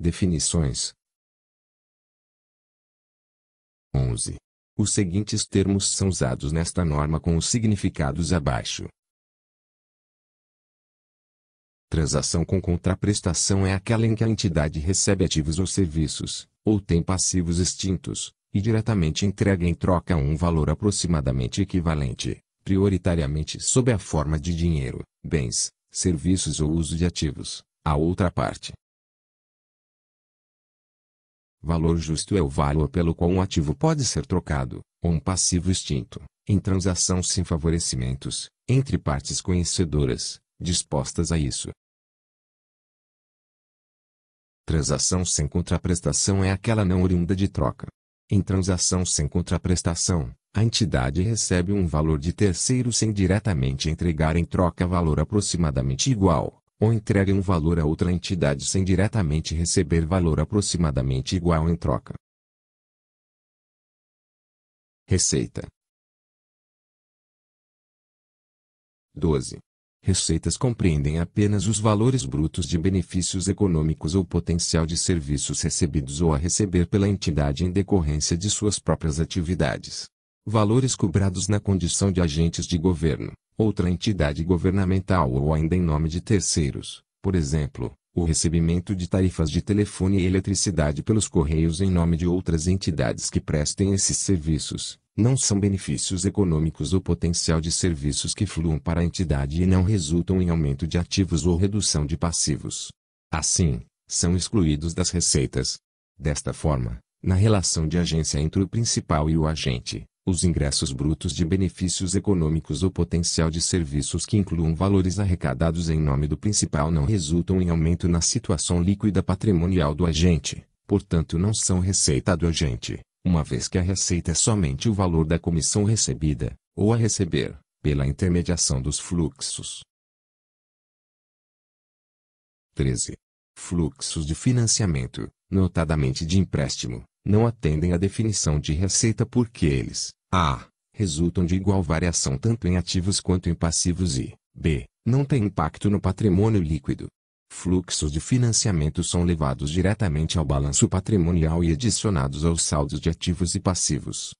Definições 11. Os seguintes termos são usados nesta norma com os significados abaixo. Transação com contraprestação é aquela em que a entidade recebe ativos ou serviços, ou tem passivos extintos, e diretamente entrega em troca um valor aproximadamente equivalente, prioritariamente sob a forma de dinheiro, bens, serviços ou uso de ativos, à outra parte, Valor justo é o valor pelo qual um ativo pode ser trocado, ou um passivo extinto, em transação sem favorecimentos, entre partes conhecedoras, dispostas a isso. Transação sem contraprestação é aquela não oriunda de troca. Em transação sem contraprestação, a entidade recebe um valor de terceiro sem diretamente entregar em troca valor aproximadamente igual ou entregue um valor a outra entidade sem diretamente receber valor aproximadamente igual em troca. Receita 12. Receitas compreendem apenas os valores brutos de benefícios econômicos ou potencial de serviços recebidos ou a receber pela entidade em decorrência de suas próprias atividades. Valores cobrados na condição de agentes de governo, outra entidade governamental ou ainda em nome de terceiros, por exemplo, o recebimento de tarifas de telefone e eletricidade pelos correios em nome de outras entidades que prestem esses serviços, não são benefícios econômicos ou potencial de serviços que fluam para a entidade e não resultam em aumento de ativos ou redução de passivos. Assim, são excluídos das receitas. Desta forma, na relação de agência entre o principal e o agente, os ingressos brutos de benefícios econômicos ou potencial de serviços que incluam valores arrecadados em nome do principal não resultam em aumento na situação líquida patrimonial do agente, portanto não são receita do agente, uma vez que a receita é somente o valor da comissão recebida, ou a receber, pela intermediação dos fluxos. 13. Fluxos de financiamento, notadamente de empréstimo, não atendem à definição de receita porque eles, a. Resultam de igual variação tanto em ativos quanto em passivos e, B. Não têm impacto no patrimônio líquido. Fluxos de financiamento são levados diretamente ao balanço patrimonial e adicionados aos saldos de ativos e passivos,